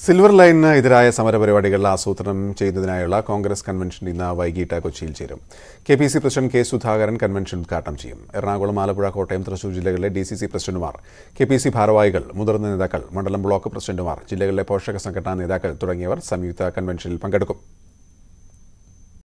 silver ലൈനിന് എതിരായ സമരപരിപാടികൾ ആസൂത്രണം ചെയ്യുന്നതിനായുള്ള കോൺഗ്രസ് കൺവെൻഷൻ ഇന്ന് വൈകിട്ട് കൊച്ചിയിൽ ചേരും K P C president K Sudhakaran convention ഉദ്ഘാടനം ചെയ്യും എറണാകുളം ആലപ്പുഴ കോട്ടയം തൃശൂർ ജില്ലകളിലെ ഡി സി സി പ്രസിഡന്റുമാർ കെ പി സി ഭാരവാഹികൾ മുതിർന്ന നേതാക്കൾ മണ്ഡലം ബ്ലോക്ക് പ്രസിഡന്റുമാർ ജില്ലകളിലെ പോഷക സംഘടനാ നേതാക്കൾ തുടങ്ങിയവർ സംയുക്ത കൺവെൻഷനിൽ പങ്കെടുക്കും